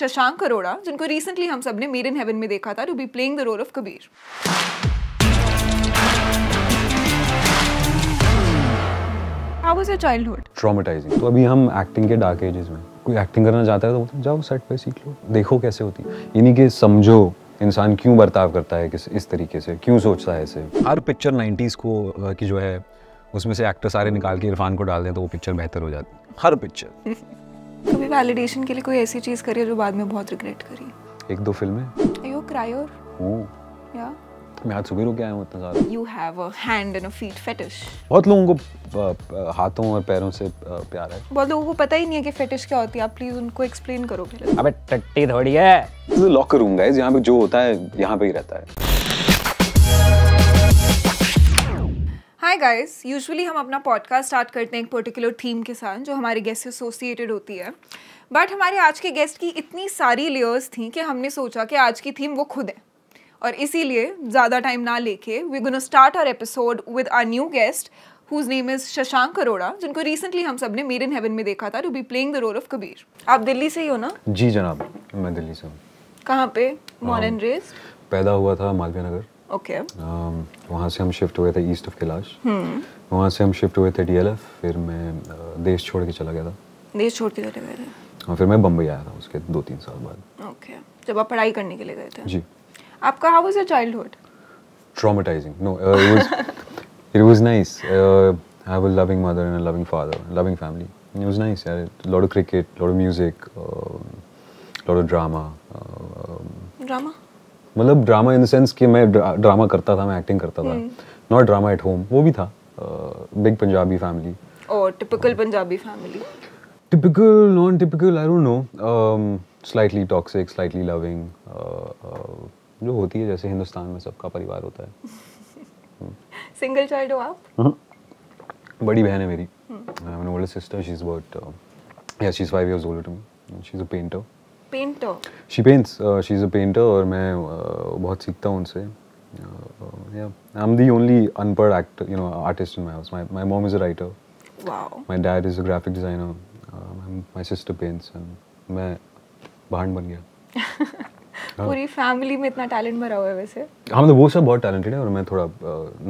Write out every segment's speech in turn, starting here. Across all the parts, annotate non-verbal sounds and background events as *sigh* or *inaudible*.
शशांक अरोड़ा जिनको रिसेंटली हम सब ने मेड इन हेवन में देखा था to be playing the role of Kabir How was your childhood? Traumatizing. तो अभी हम एक्टिंग के डार्क एजेस में कोई एक्टिंग करना चाहता है तो बोलते जाओ सेट पे सीख लो देखो कैसे होती है इन्हीं के समझो इंसान क्यों बर्ताव करता है किस इस तरीके से क्यों सोचता है ऐसे हर पिक्चर 90s को की जो है उसमें से एक्टर सारे निकाल के इरफान को डाल दें तो वो पिक्चर बेहतर हो जाती है हर पिक्चर *laughs* कभी वैलिडेशन के लिए कोई ऐसी चीज करी जो बाद में बहुत रिग्रेट करी एक दो फिल्में आई यू क्रायर हूं या मैं आज सुबह रुक गया हूं इतना ज़्यादा you have a hand and a feet fetish बहुत लोगों को हाथों और पैरों से प्यार है बहुत लोगों को पता ही नहीं है कि फेटिश क्या होती है आप प्लीज उनको एक्सप्लेन करो अबे टट्टी थोड़ी है लॉकर तो रूम गाइस यहां पे जो होता है यहां पे ही रहता है हाय गाइस यूजुअली हम अपना पॉडकास्ट स्टार्ट करते हैं एक पर्टिकुलर थीम के साथ जो हमारे गेस्ट से एसोसिएटेड होती है बट हमारे आज के गेस्ट की इतनी सारी लेयर्स थी कि हमने सोचा कि आज की थीम वो खुद है और इसीलिए ज़्यादा टाइम ना लेके we gonna start our episode with our new guest whose name is Shashank Arora जिनको रिसेंटली हम सब ने मेड इन हेवन में देखा था to be playing the role of Kabir आप दिल्ली से ही हो ना जी जनाब मैं दिल्ली से हूँ कहाँ पे मॉर्न एंड रेस पैदा हुआ था मालवीय नगर ओके um, वहाँ से हम शिफ्ट हुए थे ईस्ट ऑफ कैलाश वहाँ से हम शिफ्ट हुए थे डीएलएफ फिर मैं देश छोड़ के चला गया था देश छोड़ के चले गए थे और हाँ, फिर मैं बम्बई आया था उसके दो तीन साल बाद ओके जब आप पढ़ाई करने के लिए गए थे जी आपका how was your childhood traumatising no it was it was nice I have a loving mother and a loving father loving family it was nice यार lot of cricket lot of music lot of drama drama मतलब drama in the sense कि मैं drama करता था मैं acting करता था not drama at home वो भी था बिग पंजाबी फैमिली और typical Punjabi family typical non typical I don't know slightly toxic slightly loving जो होती है जैसे हिंदुस्तान में सबका परिवार होता है सिंगल *laughs* चाइल्ड हो आप हम्म। बड़ी बहन है मेरी I am an older sister she is about yeah she is 5 years older to me she is a painter painter. She paints. Uh, she's a painter और मैं uh, बहुत सीखता हूँ उनसे. Uh, yeah, I'm the only unpaid actor, you know, artist in my house. My my mom is a writer. Wow. My dad is a graphic designer. Uh, my, my sister paints and मैं भांड बन गया. पूरी family में इतना talent भरा हुआ है वैसे हम तो वो सब बहुत टैलेंटेड है और मैं थोड़ा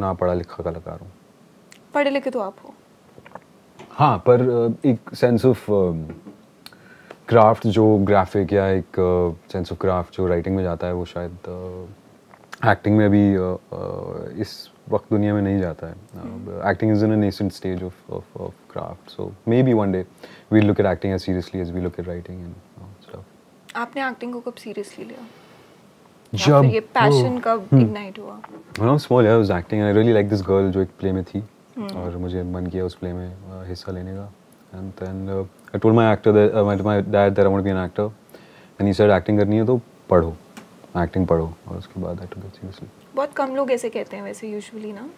ना पढ़ा लिखा का कलाकार हूँ पढ़े लिखे तो आप हो हाँ पर एक सेंस ऑफ क्राफ्ट जो ग्राफिक या एक सेंस ऑफ क्राफ्ट जो राइटिंग में जाता है वो शायद एक्टिंग uh, में भी इस वक्त दुनिया में नहीं जाता है acting is in nascent stage of of of craft so maybe one day we look at acting as seriously as we look at writing and stuff आपने एक्टिंग को कब सीरियसली लिया जब ये पैशन कब इग्नाइट हम्म। हुआ when I was small I was acting I really like this girl जो एक प्ले में थी हम्म। और मुझे मन किया उस प्ले में हिस्सा लेने का And then uh, I told my actor that uh, my, my dad that I want to be an actor, and he said acting करनी है तो पढ़ो, acting पढ़ो और उसके बाद I took it seriously. बहुत कम लोग ऐसे कहते हैं वैसे usually ना.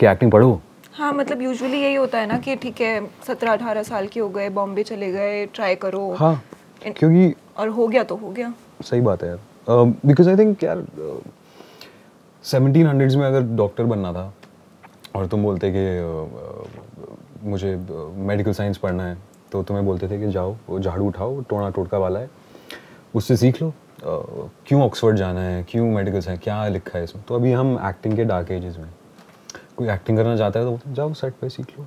कि acting पढ़ो. हाँ मतलब यूजुअली यही होता है ना कि ठीक है सत्रह अठारह साल के हो गए बॉम्बे चले गए ट्राई करो हाँ क्योंकि और हो गया तो हो गया सही बात है यार बिकॉज आई थिंक यार सेवनटीन uh, हंड्रेड्स में अगर डॉक्टर बनना था और तुम बोलते कि uh, uh, मुझे मेडिकल साइंस पढ़ना है तो तुम्हें बोलते थे कि जाओ वो झाड़ू उठाओ टोना टोटका वाला है उससे सीख लो क्यों ऑक्सफोर्ड जाना है क्यों मेडिकल साइंस क्या लिखा है इसमें तो अभी हम एक्टिंग के डार्क एजेस में कोई एक्टिंग करना चाहता है तो जाओ सेट पर सीख लो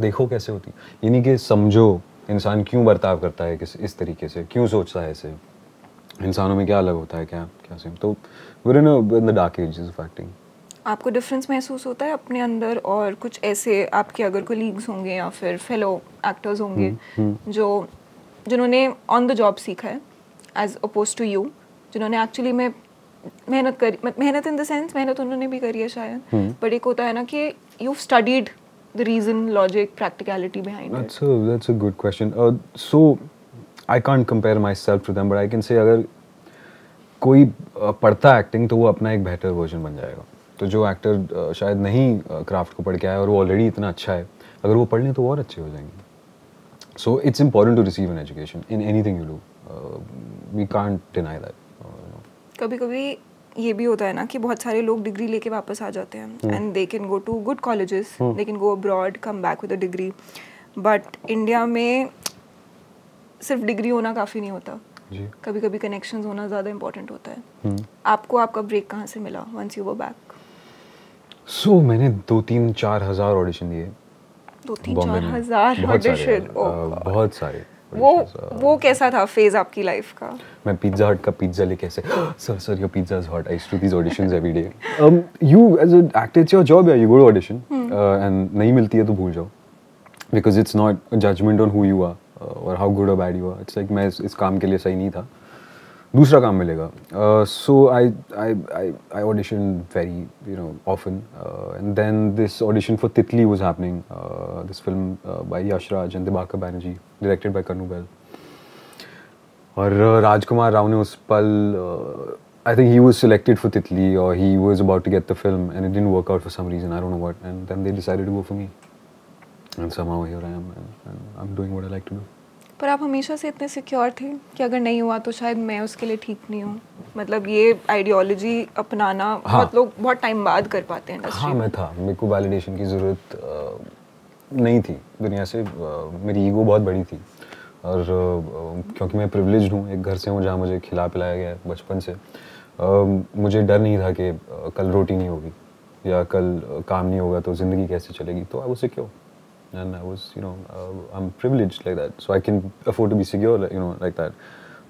देखो कैसे होती यानी कि समझो इंसान क्यों बर्ताव करता है किस इस तरीके से क्यों सोचता है इसे इंसानों में क्या अलग होता है क्या क्या सेम तो were in the dark ages of acting आपको डिफरेंस महसूस होता है अपने अंदर और कुछ ऐसे आपके अगर कोलीग्स होंगे या फिर फेलो एक्टर्स होंगे हम्म, हम्म। जो जिन्होंने ऑन द जॉब सीखा है एज अपोज टू यू जिन्होंने एक्चुअली में मेहनत करी मेहनत इन द सेंस मेहनत उन्होंने भी करी है शायद बट हम्म। एक होता है ना कि you studied the reason logic practicality behind that's it? A, that's a good question. Uh, so, I can't compare myself to them, अगर कोई uh, पढ़ता एक्टिंग तो वो अपना एक बेहतर वर्जन बन जाएगा तो जो एक्टर शायद नहीं क्राफ्ट को पढ़ के आया और वो ऑलरेडी इतना अच्छा है अगर वो पढ़ लें तो और अच्छे हो जाएंगे so it's important to receive an education in anything you do we can't deny that कभी कभी ये भी होता है ना कि बहुत सारे लोग डिग्री लेके वापस आ जाते हैं and they can go to good colleges they can go abroad come back with a degree but India में सिर्फ डिग्री होना काफ़ी नहीं होता कभी कभी कनेक्शंस होना ज़्यादा इम्पोर्टेंट होता है हम्म। आपको आपका ब्रेक कहाँ से मिला वंस यू वो बैक सो so, मैंने दो तीन चार हजार ऑडिशन दिए बहुत सारे oh वो वो कैसा था फेज आपकी लाइफ का मैं पिज्जा हट का पिज्जा लेके ऐसे sir sir your pizza is hot I to these auditions every day um you as a actor it's your job yeah you go audition and नहीं मिलती है तो भूल जाओ because it's not a judgement on who you are और how good और bad you are it's like मैं इस काम के लिए सही नहीं था दूसरा काम मिलेगा so I I I I audition very you know often and then this audition for Titli was happening this film by Yash Raj and Dibakar Banerjee directed by Kannu Behl और राजकुमार uh, राव ने उस पल I think he was selected for Titli और he was about to get the film and it didn't work out for some reason I don't know what and then they decided to for me and some here I am and I am doing what I like to do पर आप हमेशा से इतने secure थे कि अगर नहीं हुआ तो शायद मैं उसके लिए ठीक नहीं हूँ मतलब ये आइडियोलॉजी अपनाना हाँ, बहुत लोग बहुत टाइम बाद कर पाते हैं हाँ मैं था मेरे को वैलिडेशन की ज़रूरत नहीं थी दुनिया से मेरी ईगो बहुत बड़ी थी और क्योंकि मैं प्रिवलेज हूँ एक घर से हूँ जहाँ मुझे खिला पिलाया गया बचपन से मुझे डर नहीं था कि कल रोटी नहीं होगी या कल काम नहीं होगा तो ज़िंदगी कैसे चलेगी तो अब वो secure and I was, you know, uh, I'm privileged like that, so I can afford to be secure, like, you know, like that.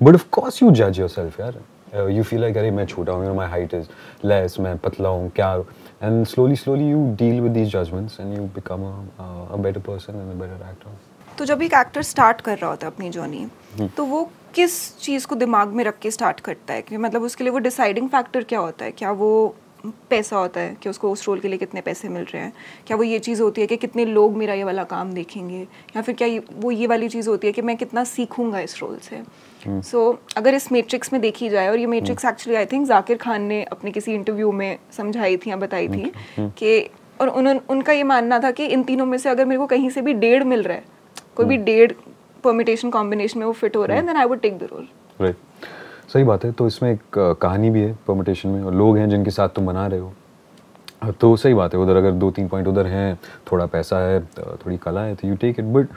But of course, you judge yourself, yeah. Uh, you feel like, "Arey, मैं छोटा हूँ, you know, my height is less, मैं पतला हूँ, क्या?" And slowly, slowly, you deal with these judgments, and you become a, uh, a better person and a better actor. तो जब एक एक्टर स्टार्ट कर रहा होता है अपनी जर्नी तो वो किस चीज़ को दिमाग में रख के स्टार्ट करता है कि मतलब उसके लिए वो डिसाइडिंग फैक्टर क्या होता है क्या वो पैसा होता है कि उसको उस रोल के लिए कितने पैसे मिल रहे हैं क्या वो ये चीज़ होती है कि कितने लोग मेरा ये वाला काम देखेंगे या फिर क्या वो ये वाली चीज़ होती है कि मैं कितना सीखूंगा इस रोल से सो हम्म। so, अगर इस मेट्रिक्स में देखी जाए और ये metrics actually I think Zakir Khan ने अपने किसी इंटरव्यू में समझाई थी या बताई थी हम्म, हम्म। कि और उन्होंने उनका ये मानना था कि इन तीनों में से अगर मेरे को कहीं से भी डेढ़ मिल रहा है कोई भी डेढ़ परमिटेशन कॉम्बिनेशन में वो फिट हो रहा है then I would take the role सही बात है तो इसमें एक कहानी भी है परमिटेशन में और लोग हैं जिनके साथ तुम बना रहे हो तो सही बात है उधर अगर दो तीन पॉइंट उधर हैं थोड़ा पैसा है थोड़ी कला है तो यू टेक इट बट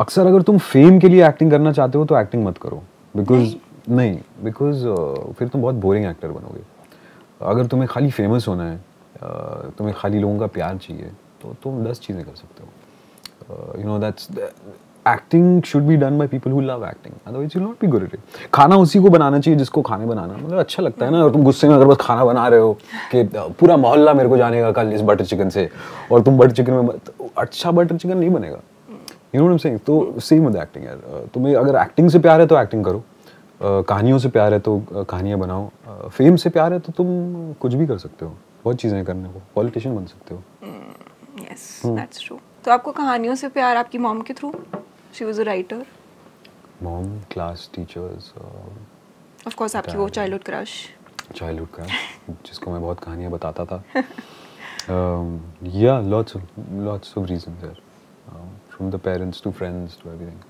अक्सर अगर तुम फेम के लिए एक्टिंग करना चाहते हो तो एक्टिंग मत करो बिकॉज नहीं बिकॉज फिर तुम बहुत बोरिंग एक्टर बनोगे अगर तुम्हें खाली फेमस होना है तुम्हें खाली लोगों का प्यार चाहिए तो तुम दस चीज़ें कर सकते हो you know that's acting should be done by people who love acting otherwise you not be good it खाना उसी को बनाना चाहिए जिसको खाने बनाना मतलब अच्छा लगता है ना और तुम गुस्से में अगर बस खाना बना रहे हो कि पूरा मोहल्ला मेरे को जाने का कल इस बटर चिकन से और तुम बटर चिकन में अच्छा बटर चिकन नहीं बनेगा यू नो सेइंग तो सेम विद एक्टिंग यार तुम्हें अगर एक्टिंग से प्यार है तो एक्टिंग करो कहानियों से प्यार है तो कहानियाँ बनाओ फेम से प्यार है तो तुम कुछ भी कर सकते हो बहुत चीज़ें करने को पॉलिटिशियन बन सकते हो यस दैट्स ट्रू तो आपको कहानियों से प्यार आपकी मॉम के through she was a writer mom class teachers uh, of course aapki wo childhood crush childhood crush jisko main bahut kahaniyan batata tha um, yeah lots of lots of reasons there um, from the parents to friends to everything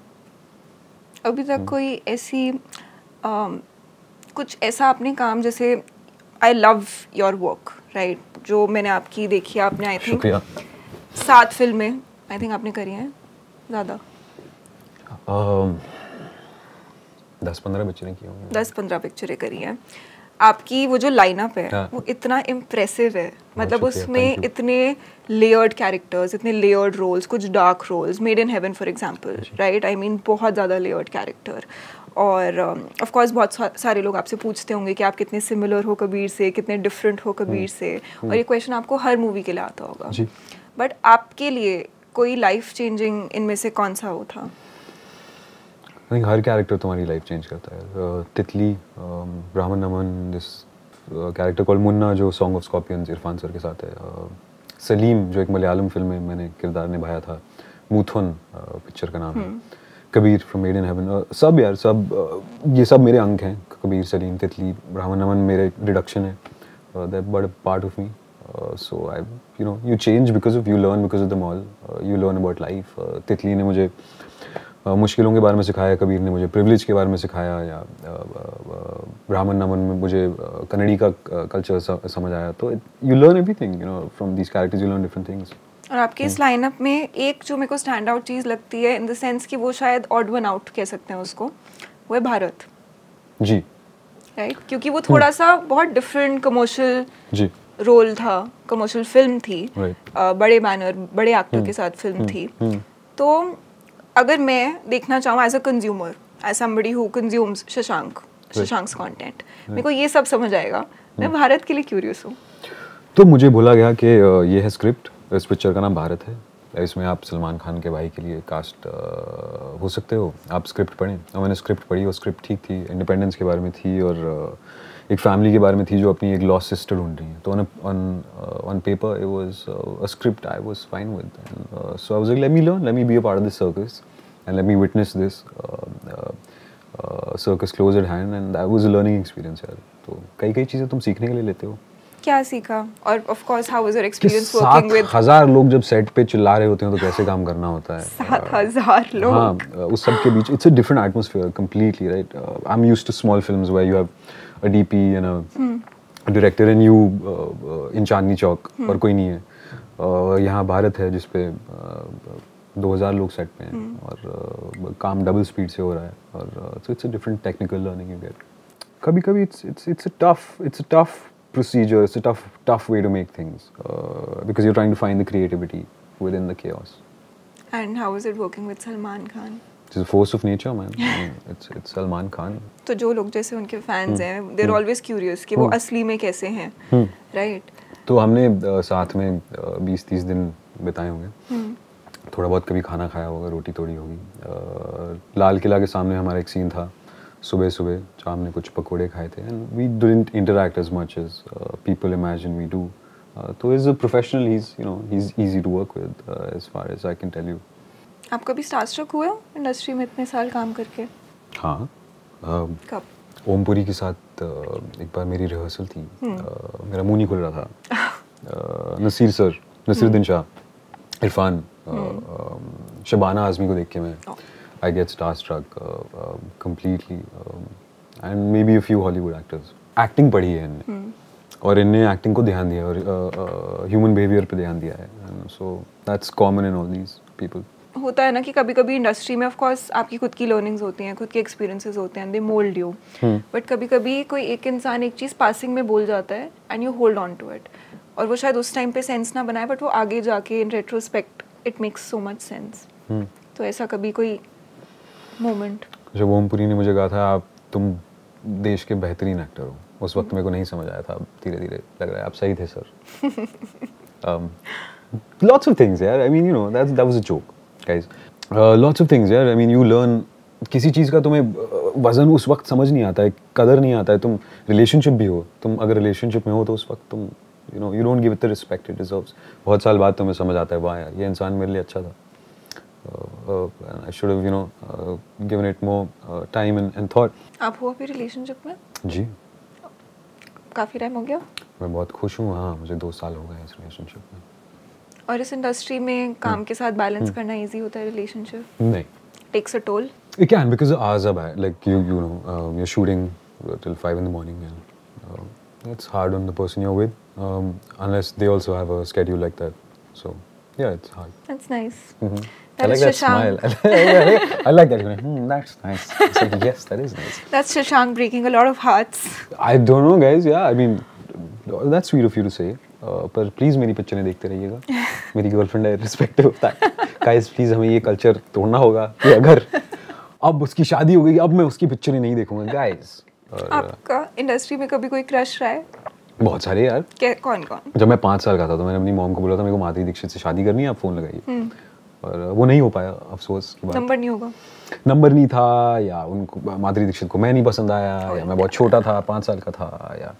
अभी तक hmm. कोई ऐसी um, कुछ ऐसा आपने काम जैसे I love your work right जो मैंने आपकी देखी आपने आई थिंक सात फिल्में आई थिंक आपने करी हैं ज़्यादा Um, दस पंद्रह पिक्चरें की होंगी दस पंद्रह पिक्चरें करी हैं आपकी वो जो लाइनअप है हाँ। वो इतना इम्प्रेसिव है मतलब उसमें इतने लेयर्ड कैरेक्टर्स इतने लेयर्ड रोल्स कुछ dark roles made in heaven for example right I mean बहुत ज़्यादा लेयर्ड कैरेक्टर और ऑफ um, कोर्स बहुत सारे लोग आपसे पूछते होंगे कि आप कितने सिमिलर हो कबीर से कितने डिफरेंट हो कबीर हम्म। से हम्म। और ये क्वेश्चन आपको हर मूवी के लिए आता होगा बट आपके लिए कोई लाइफ चेंजिंग इनमें से कौन सा वो था आई थिंक हर कैरेक्टर तुम्हारी लाइफ चेंज करता है Titli Brahman Naman this character call Munna जो song of scorpions Irrfan sir के साथ है सलीम uh, जो एक मलयालम फिल्म में मैंने किरदार निभाया था मूथन पिक्चर uh, का नाम है Kabir from made in heaven सब यार सब uh, ये सब मेरे अंक हैं कबीर सलीम तितली ब्राह्मण नमन मेरे डिडक्शन है that but part of me so I you know you change because of you learn because of the mall you learn about life Titli ने मुझे uh, मुश्किलों के बारे में सिखाया कबीर ने मुझे प्रिविलेज के बारे में सिखाया या ब्राह्मण नमन में मुझे कन्नड़ी का कल्चर समझ आया तो you learn everything you know from these characters you learn different things और आपके इस लाइनअप hmm. में एक जो मेरे को स्टैंड आउट चीज़ लगती है इन द सेंस कि वो शायद ऑड वन आउट कह सकते हैं उसको वो है भारत जी राइट right? क्योंकि वो थोड़ा hmm. सा बहुत डिफरेंट कमर्शियल जी रोल था कमर्शियल फिल्म थी right. आ, बड़े बैनर बड़े एक्टर hmm. के साथ फिल्म थी तो अगर मैं देखना चाहूँ as a consumer as somebody who consumes Shashank Shashank content मेरे को ये सब समझ आएगा मैं hmm. भारत के लिए क्यूरियस हूँ तो मुझे बोला गया कि ये है स्क्रिप्ट इस पिक्चर का नाम भारत है इसमें आप सलमान खान के भाई के लिए कास्ट हो सकते हो आप स्क्रिप्ट पढ़ें और मैंने स्क्रिप्ट पढ़ी और स्क्रिप्ट ठीक थी इंडिपेंडेंस के बारे में थी और एक फैमिली के बारे में थी जो अपनी एक लॉस सिस्टर ढूंढ रही है तो on paper it was a script I was fine with so I was let me learn let me be a part of this circus and let me witness this circus close at hand and that was a learning experience यार तो कई कई चीज़ें तुम सीखने के लिए लेते हो क्या सीखा और of course how was your experience working with हजार लोग जब सेट पे चिल्ला रहे होते हैं तो कैसे काम करना होता है *laughs* सात हजार हाँ, लोग हाँ उस सब के बीच it's a different atmosphere completely right I am used to small films where you have a DP and a hmm. director and you uh, uh, in Chandni Chowk hmm. और कोई नहीं है uh, यहाँ भारत है जिसपे दो हज़ार लोग सेट पे हैं और काम डबल स्पीड से हो रहा है और so it's a different technical learning you get कभी कभी it's it's it's a tough it's a tough procedure it's a tough tough way to make things because you're trying to find the creativity within the chaos and how was it working with salman khan She's a force of nature, man. it's it's Salman Khan. तो जो लोग जैसे उनके fans hmm. हैं, they're hmm. always curious कि वो hmm. असली में कैसे हैं, right? तो हमने साथ में 20-30 दिन बिताए होंगे थोड़ा बहुत कभी खाना खाया होगा रोटी थोड़ी होगी लाल किला के सामने हमारा एक सीन था सुबह सुबह जहाँ हमने कुछ पकोड़े खाए थे and we didn't interact as much as people imagine we do तो is a professional he is you know he is easy to work with as far as I can tell you आप कभी starstruck हुए हो industry में इतने साल काम करके हाँ कब ओमपुरी के साथ एक बार मेरी रिहर्सल थी आ, हम्म। मेरा मुंह नहीं खुल रहा था नसीर सर नसीर दिन हम्म। शाह इरफान हम्म। शबाना आजमी को देख के मैं I get starstruck completely and maybe a few Hollywood actors acting पढ़ी है इनने और इनने एक्टिंग को ध्यान दिया और ह्यूमन बिहेवियर पे ध्यान दिया है so that's common in all these people होता है ना कि कभी कभी इंडस्ट्री में ऑफकोर्स आपकी खुद की लर्निंग्स होती हैं खुद के एक्सपीरियंसेस होते हैं दे मोल्ड यू बट कभी कभी कोई एक इंसान एक चीज़ पासिंग में बोल जाता है and you hold on to it और वो शायद उस टाइम पे सेंस ना बनाए बट वो आगे जाके in retrospect it makes so much sense तो ऐसा कभी कोई मोमेंट जब ओमपुरी ने मुझे कहा था आप तुम देश के बेहतरीन एक्टर हो उस वक्त मेरे को नहीं समझ आया था धीरे धीरे लग रहा है आप सही थे सर लॉट्स ऑफ थिंग्स यार I mean you know that that was a joke guys. Lots of things यार आई मीन यू लर्न किसी चीज़ का तुम्हें uh, वज़न उस वक्त समझ नहीं आता है कदर नहीं आता है तुम रिलेशनशिप भी हो तुम अगर रिलेशनशिप में हो तो उस वक्त तुम you know you don't give it the respect it deserves बहुत साल बाद तुम्हें समझ आता है वाह यार ये इंसान मेरे लिए अच्छा था I should you know given it more time and and thought आप हो अभी रिलेशनशिप में जी काफ़ी टाइम हो गया मैं बहुत खुश हूँ हाँ मुझे दो साल हो गए इस रिलेशनशिप में और इस इंडस्ट्री में काम के साथ बैलेंस करना इजी होता है रिलेशनशिप नहीं takes a toll it can because the hours like you you know you are shooting till shooting till 5 in the morning and um, that's hard on the person you're with um, unless they also have a schedule like that so yeah it's hard that's That I like that smile. I like that. Hmm, that's nice. It's like, yes, that is nice. That's Shashank breaking a lot of hearts. I don't know, guys. Yeah, I mean, that's sweet of you to say. पर please मेरी नहीं देखते रहिएगा *laughs* मेरी girlfriend है respective of guys please हमें ये culture तोड़ना होगा कि अगर अब उसकी शादी हो गई अब मैं उसकी पिक्चर नहीं देखूंगा गाइस आपका इंडस्ट्री में कभी कोई क्रश रहा है बहुत सारे यार कौन कौन जब मैं पाँच साल का था तो मैंने अपनी मॉम को बोला था मेरे को माधुरी दीक्षित से शादी करनी है आप फ़ोन लगाइए हम्म। और वो नहीं हो पाया अफसोस की बात नंबर नहीं होगा नंबर नहीं था या उनको माधुरी दीक्षित को मैं नहीं पसंद आया oh, या मैं बहुत छोटा था पाँच साल का था या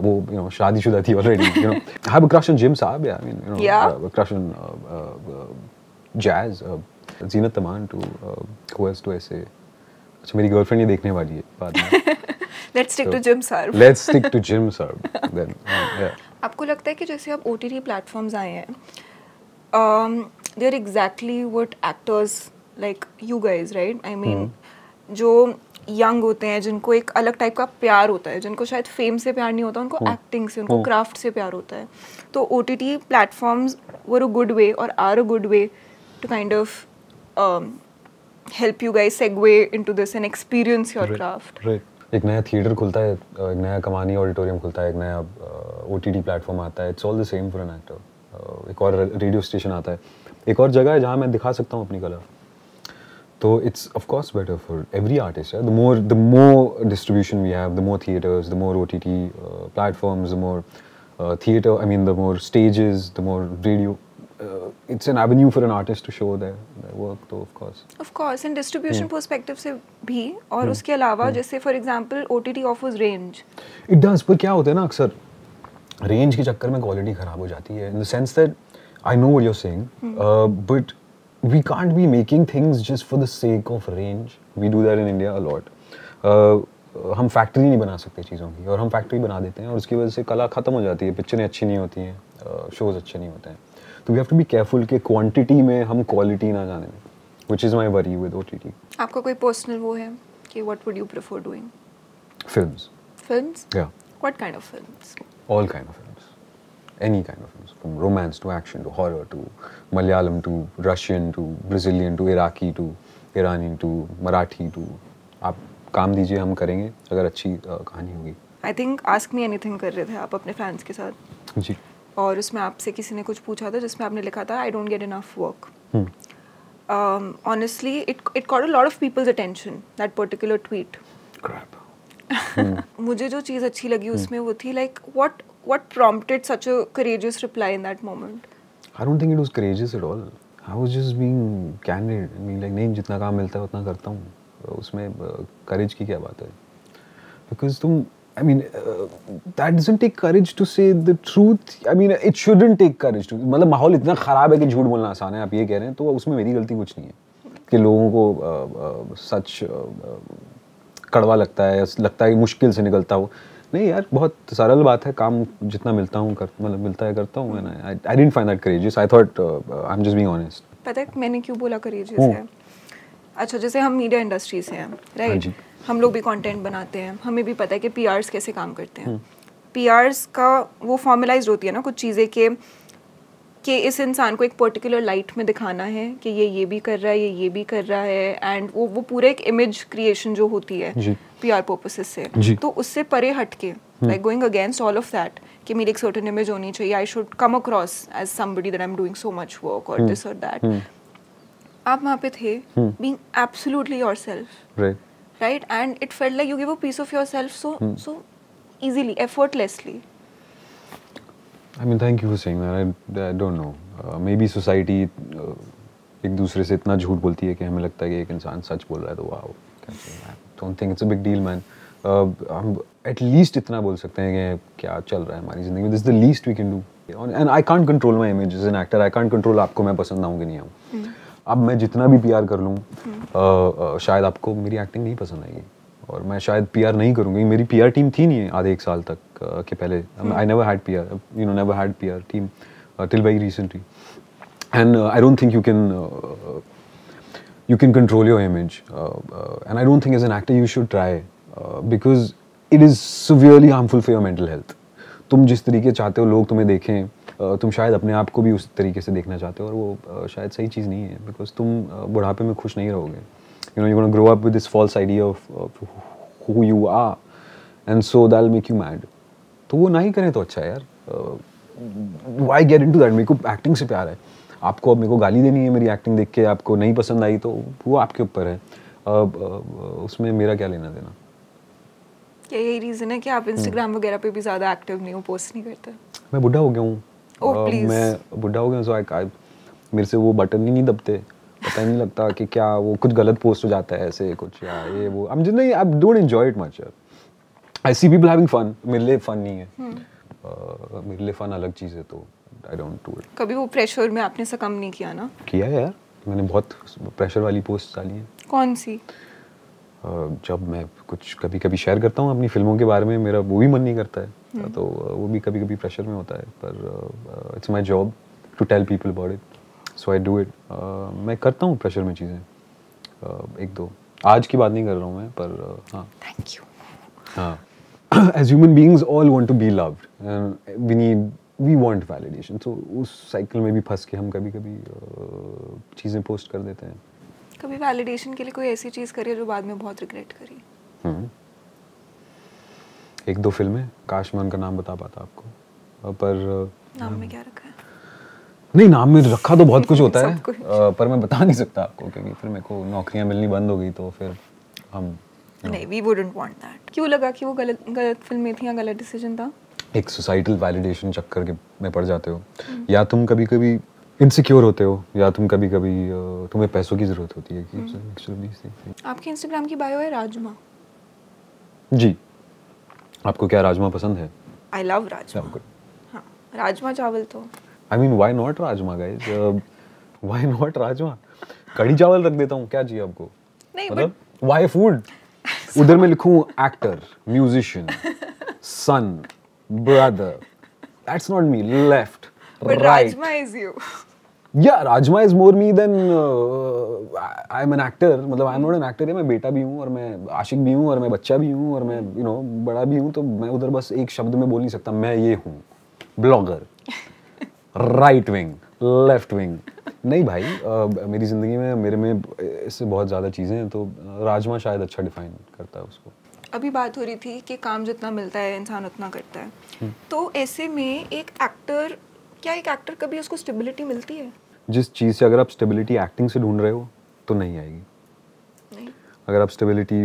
वो यू नो शादीशुदा थी already you know I have a crush on Jim साहब I mean you know a crush on जैज जीनत तमान टू हु हैज टू ऐसे अच्छा मेरी गर्लफ्रेंड ये देखने वाली है बाद में let's stick to Jim sir let's stick to Jim sir then आपको लगता है कि जैसे अब ओटीटी प्लेटफॉर्म्स आए हैं um there exactly what actors like you guys right I mean जो यंग होते हैं जिनको एक अलग टाइप का प्यार होता है जिनको शायद फेम से प्यार नहीं होता उनको एक्टिंग हम्म। से उनको क्राफ्ट हम्म। से प्यार होता है तो O T T platforms were a good way और are a good way to kind of help you guys segue into this and experience your craft एक नया थिएटर खुलता है एक नया कमानी ऑडिटोरियम खुलता है एक नया ओ टी टी प्लेटफॉर्म आता है it's all the same for an actor एक और रेडियो स्टेशन आता है एक और जगह है जहाँ मैं दिखा सकता हूँ अपनी कला So it's of course better for every artist. Yeah? The more the more distribution we have, the more theaters, the more OTT uh, platforms, the more uh, theater. I mean, the more stages, the more radio. Uh, it's an avenue for an artist to show their, their work, though, of course. Of course, in distribution hmm. perspective से भी और hmm. उसके अलावा hmm. जैसे for example OTT offers range. It does, but क्या होता है ना अक्सर range के चक्कर में quality खराब हो जाती है. In the sense that I know what you're saying, hmm. uh, but we can't be making things just for the sake of range. We do that in India a lot. Uh, हम factory नहीं बना सकते चीज़ों की और हम factory बना देते हैं और उसकी वजह से कला ख़त्म हो जाती है पिक्चरें अच्छी नहीं होती हैं शोज़ uh, अच्छे नहीं होते हैं तो we have to be careful कि क्वांटिटी में हम क्वालिटी ना जाने which is my worry with OTT आपका कोई पर्सनल वो है कि what would you prefer doing films films या what kind of films all kind of any kind of films, from romance to action to horror to Malayalam to Russian to Brazilian to Iraqi to Iranian to Marathi to आप काम दीजिए हम करेंगे अगर अच्छी कहानी होगी I think ask me anything कर रहे थे आप अपने फैंस के साथ जी और उसमें आपसे किसी ने कुछ पूछा था जिसमें आपने लिखा था I don't get enough work honestly it it caught a lot of people's attention that particular tweet मुझे जो चीज़ अच्छी लगी हम्म। उसमें वो थी like what what prompted such a courageous reply in that moment? I don't think it was courageous at all. I was just being candid. I mean, like, नहीं जितना काम मिलता है उतना करता हूँ उसमें courage की क्या बात है Because तुम I mean, uh, that doesn't take courage to say the truth. I mean, it shouldn't take courage to. मतलब माहौल इतना ख़राब है कि झूठ बोलना आसान है आप ये कह रहे हैं तो उसमें मेरी गलती कुछ नहीं है कि लोगों को uh, uh, सच uh, uh, कड़वा लगता है लगता है मुश्किल से निकलता हो नहीं यार बहुत सरल बात है काम जितना मिलता हूँ मतलब मिलता है करता हूँ I didn't find that courageous I thought I am just being honest पता है मैंने क्यों बोला करेजियस है अच्छा जैसे हम मीडिया इंडस्ट्री से हैं राइट right? हाँ हम लोग भी कंटेंट बनाते हैं हमें भी पता है कि पीआरस कैसे काम करते हैं पीआरस हम्म। का वो फॉर्मलाइज्ड होती है ना कुछ चीज़ें के कि इस इंसान को एक पर्टिकुलर लाइट में दिखाना है कि ये ये भी कर रहा है ये ये भी कर रहा है एंड वो वो पूरे एक इमेज क्रिएशन जो होती है पी आर पर्पसेस से तो उससे परे हट के like going against all of that कि मेरी एक सर्टन इमेज होनी चाहिए I should come across as somebody that I am doing so much work और दिस और दैट आप वहाँ पे थे being being yourself right and it felt like you give a piece of yourself so so easily effortlessly I mean thank you for saying that I don't know may be society एक दूसरे से इतना झूठ बोलती है कि हमें लगता है कि एक इंसान सच बोल रहा है तो वाह don't think it's a big deal man हम एटलीस्ट इतना बोल सकते हैं कि क्या चल रहा है हमारी ज़िंदगी में this the least we can do and I can't control my image as an actor I can't control आपको मैं पसंद आऊँ कि नहीं आऊँ hmm. अब मैं जितना भी पी कर लूँ hmm. uh, uh, शायद आपको मेरी एक्टिंग नहीं पसंद आएगी और मैं शायद पी नहीं करूँगी मेरी पी टीम थी नहीं आधे एक साल तक Uh, के पहले I never had PR you know never had PR team till very recently and I don't think you can you can control your image. Uh, uh, and I don't think as an actor you should try uh, because it is severely harmful for your mental health. तुम जिस तरीके चाहते हो लोग तुम्हें देखें uh, तुम शायद अपने आप को भी उस तरीके से देखना चाहते हो और वो uh, शायद सही चीज़ नहीं है बिकॉज तुम बुढ़ापे में खुश नहीं रहोगे you know you grow up with this false idea of who you are and so they'll make you mad तो वो ना ही करें तो अच्छा है यार why get into that मेरे को एक्टिंग से प्यार है आपको अब मेरे को गाली देनी है मेरी एक्टिंग देख के आपको नहीं पसंद आई तो वो आपके ऊपर है अब उसमें मेरा क्या लेना देना क्या यही रीज़न है कि आप इंस्टाग्राम हम्म। वगैरह पे भी ज़्यादा एक्टिव नहीं हो पोस्ट नहीं करते मैं बुढ़ा हो गया हूँ oh, uh, मैं बुढ़ा हो गया हूँ so मेरे से वो बटन ही नहीं दबते पता ही नहीं लगता कि क्या वो कुछ गलत पोस्ट हो जाता है ऐसे कुछ या ये वो I am just I don't enjoy it much यार I see people having fun मेरे लिए फन नहीं है hmm. uh, मेरे लिए फन अलग चीज़ है तो आई डोंट डू इट कभी वो प्रेशर में आपने से कम नहीं किया ना किया है यार मैंने बहुत प्रेशर वाली पोस्ट डाली है कौन सी Uh, जब मैं कुछ कभी कभी शेयर करता हूँ अपनी फिल्मों के बारे में मेरा वो भी मन नहीं करता है hmm. तो uh, वो भी कभी कभी प्रेशर में होता है पर it's my job to tell people about it so I do it मैं करता हूँ प्रेशर में चीज़ें uh, एक दो आज की बात नहीं कर रहा हूँ मैं पर uh, हाँ थैंक यू हाँ *clears throat* as human beings all want to be loved and we need we want validation तो उस साइकिल में भी फंस के हम कभी कभी चीज़ें पोस्ट कर देते हैं कभी वैलिडेशन के लिए कोई ऐसी चीज़ करी जो बाद में बहुत रिग्रेट करी हम्म। एक दो फिल्में काश मैं उनका नाम बता पाता आपको पर naam mein kya rakha hai नहीं नाम में रखा तो बहुत कुछ *laughs* होता है कुछ। पर मैं बता नहीं सकता आपको क्योंकि फिर मेरे को नौकरियां मिलनी बंद हो गई तो फिर हम नहीं वी वुडंट वांट दैट क्यों लगा कि वो गलत गलत फिल्में थी या गलत डिसीजन था एक सोसाइटल वैलिडेशन चक्कर के में पड़ जाते हो hmm. या तुम कभी कभी इनसिक्योर होते हो या तुम कभी कभी तुम्हें पैसों की जरूरत होती है कि hmm. आपके इंस्टाग्राम की बायो है राजमा जी आपको क्या राजमा पसंद है आई लव राजमा हाँ राजमा चावल तो I mean why not rajma guys why not rajma kadhi चावल रख देता हूँ क्या चाहिए आपको नहीं मतलब व्हाई फूड *laughs* उधर मैं लिखूं actor musician son brother that's not me left right या rajma is more me than I am an actor मतलब I am not an actor है मैं बेटा भी हूँ और मैं आशिक भी हूँ और मैं बच्चा भी हूँ और मैं यू you नो know, बड़ा भी हूँ तो मैं उधर बस एक शब्द में बोल नहीं सकता मैं ये हूँ blogger right wing left wing नहीं भाई आ, मेरी ज़िंदगी में मेरे में इससे बहुत ज़्यादा चीज़ें हैं तो राजमा शायद अच्छा डिफाइन करता है उसको अभी बात हो रही थी कि काम जितना मिलता है इंसान उतना करता है हुँ. हम्म। तो ऐसे में एक एक्टर क्या एक एक्टर कभी उसको स्टेबिलिटी मिलती है जिस चीज़ से अगर आप स्टेबिलिटी एक्टिंग से ढूंढ रहे हो तो नहीं आएगी नहीं अगर आप स्टेबिलिटी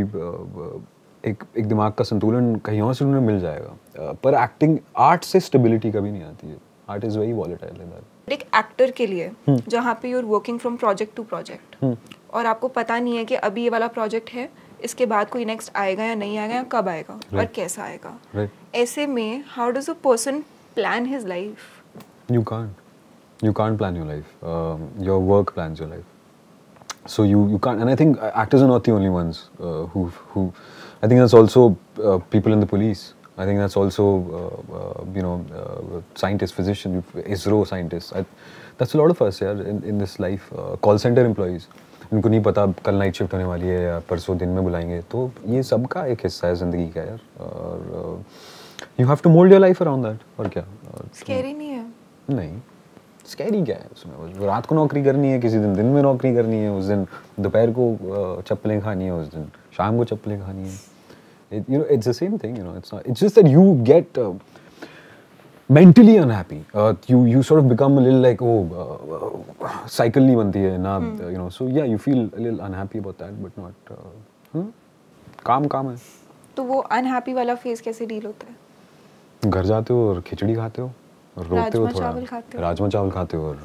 एक एक दिमाग का संतुलन कहीं और से ढूंढने मिल जाएगा पर एक्टिंग आर्ट से स्टेबिलिटी कभी नहीं आती है art is very volatile that एक एक्टर के लिए हम्म। जहाँ पे you're working from project to project और आपको पता नहीं है कि अभी ये वाला प्रोजेक्ट है इसके बाद कोई नेक्स्ट आएगा या नहीं आएगा या कब आएगा right. और कैसा आएगा ऐसे right. में how does a person plan his life you can't you can't plan your life your work plan your life so you you can't and I think actors are not the only ones who who I think that's also people in the police I think that's also, uh, uh, you know, uh, scientists, physicians, ISRO scientists. I, that's a lot of us, यार, in, in this life. Uh, Call center employees. उनको नहीं पता कल night shift होने वाली है या परसों दिन में बुलाएंगे तो ये सबका एक हिस्सा है ज़िंदगी का यार और you have to mould your life around that और क्या स्कैरी तो नहीं है नहीं स्कैरी क्या है उसमें रात को नौकरी करनी है किसी दिन दिन में नौकरी करनी है उस दिन दोपहर को uh, चप्पलें खानी है उस दिन शाम को चप्पलें खानी है It, you know, it's the same thing. You know, it's not. It's just that you get uh, mentally unhappy. Uh, you you sort of become a little like oh, uh, uh, cycle नहीं banti hai na, Hmm. You know, so yeah, you feel a little unhappy about that, but not. Hmm? काम calm है. तो वो unhappy वाला phase कैसे deal होता है? घर जाते हो और खिचड़ी खाते हो, और रोते हो थोड़ा, राजमा चावल खाते हो और